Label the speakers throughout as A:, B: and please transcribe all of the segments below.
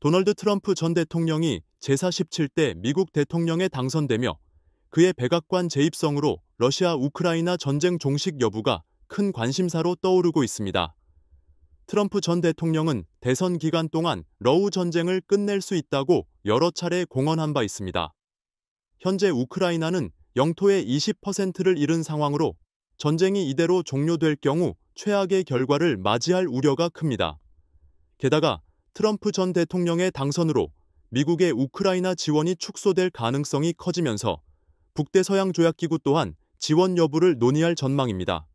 A: 도널드 트럼프 전 대통령이 제47대 미국 대통령에 당선되며 그의 백악관 재입성으로 러시아 우크라이나 전쟁 종식 여부가 큰 관심사로 떠오르고 있습니다. 트럼프 전 대통령은 대선 기간 동안 러우 전쟁을 끝낼 수 있다고 여러 차례 공언한 바 있습니다. 현재 우크라이나는 영토의 20%를 잃은 상황으로 전쟁이 이대로 종료될 경우 최악의 결과를 맞이할 우려가 큽니다. 게다가 트럼프 전 대통령의 당선으로 미국의 우크라이나 지원이 축소될 가능성이 커지면서 북대서양 조약기구 또한 지원 여부를 논의할 전망입니다.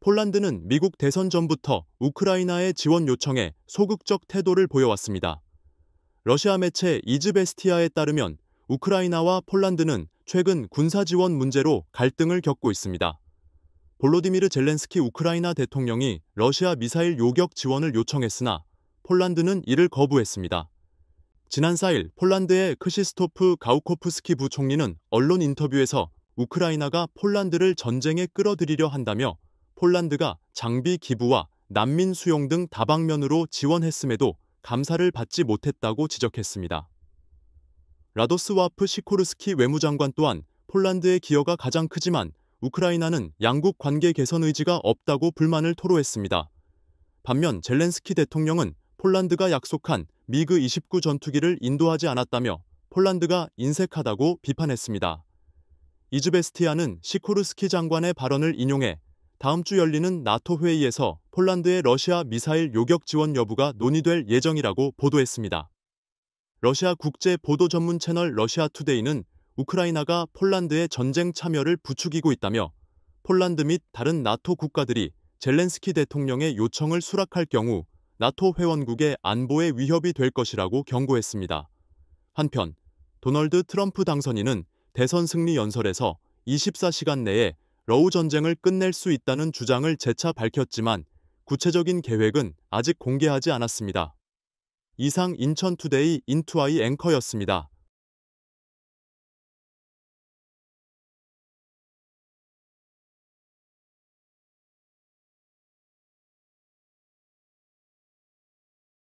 A: 폴란드는 미국 대선 전부터 우크라이나의 지원 요청에 소극적 태도를 보여왔습니다. 러시아 매체 이즈베스티아에 따르면 우크라이나와 폴란드는 최근 군사 지원 문제로 갈등을 겪고 있습니다. 볼로디미르 젤렌스키 우크라이나 대통령이 러시아 미사일 요격 지원을 요청했으나 폴란드는 이를 거부했습니다. 지난 4일 폴란드의 크시스토프 가우코프스키 부총리는 언론 인터뷰에서 우크라이나가 폴란드를 전쟁에 끌어들이려 한다며 폴란드가 장비 기부와 난민 수용 등 다방면으로 지원했음에도 감사를 받지 못했다고 지적했습니다. 라도스와프 시코르스키 외무장관 또한 폴란드의 기여가 가장 크지만 우크라이나는 양국 관계 개선 의지가 없다고 불만을 토로했습니다. 반면 젤렌스키 대통령은 폴란드가 약속한 미그 29 전투기를 인도하지 않았다며 폴란드가 인색하다고 비판했습니다. 이즈베스티아는 시코르스키 장관의 발언을 인용해 다음 주 열리는 나토 회의에서 폴란드의 러시아 미사일 요격 지원 여부가 논의될 예정이라고 보도했습니다. 러시아 국제 보도 전문 채널 러시아 투데이는 우크라이나가 폴란드의 전쟁 참여를 부추기고 있다며 폴란드 및 다른 나토 국가들이 젤렌스키 대통령의 요청을 수락할 경우 나토 회원국의 안보에 위협이 될 것이라고 경고했습니다. 한편 도널드 트럼프 당선인은 대선 승리 연설에서 24시간 내에 러우 전쟁을 끝낼 수 있다는 주장을 재차 밝혔지만 구체적인 계획은 아직 공개하지 않았습니다. 이상 인천투데이 인투아이 앵커였습니다.